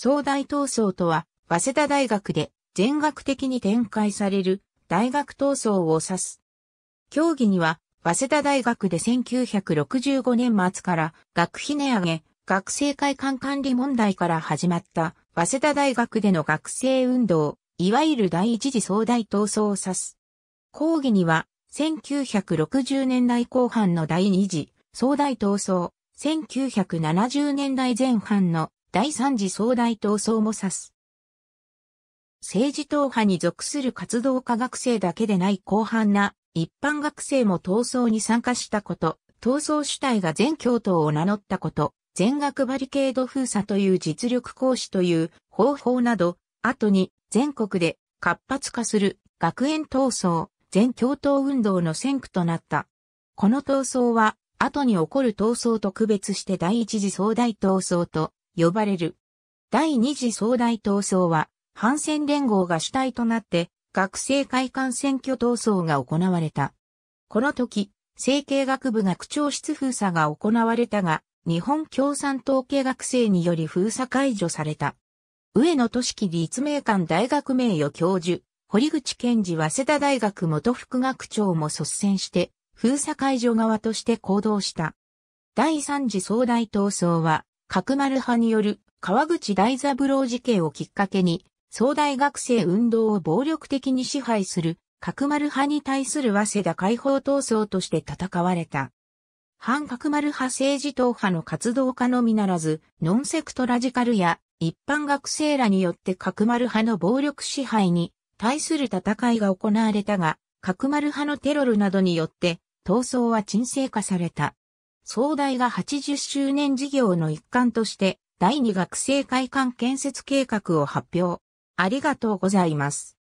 総大闘争とは、早稲田大学で全学的に展開される大学闘争を指す。競技には、早稲田大学で1965年末から学費値上げ、学生会館管理問題から始まった早稲田大学での学生運動、いわゆる第一次総大闘争を指す。講義には、1960年代後半の第二次総大闘争、1970年代前半の第三次総大闘争も指す。政治党派に属する活動家学生だけでない広範な一般学生も闘争に参加したこと、闘争主体が全教頭を名乗ったこと、全学バリケード封鎖という実力行使という方法など、後に全国で活発化する学園闘争、全教頭運動の先駆となった。この闘争は、後に起こる闘争と区別して第一次総大闘争と呼ばれる。第二次総大闘争は、反戦連合が主体となって、学生会館選挙闘争が行われた。この時、政経学部学長室封鎖が行われたが、日本共産党系学生により封鎖解除された。上野俊樹立命館大学名誉教授、堀口健治早稲田大学元副学長も率先して、封鎖解除側として行動した。第三次総大闘争は、角丸派による川口大三郎事件をきっかけに、総大学生運動を暴力的に支配する角丸派に対する早稲田解放闘争として戦われた。反角丸派政治党派の活動家のみならず、ノンセクトラジカルや一般学生らによって角丸派の暴力支配に対する戦いが行われたが、角丸派のテロルなどによって闘争は沈静化された。総大が80周年事業の一環として、第2学生会館建設計画を発表。ありがとうございます。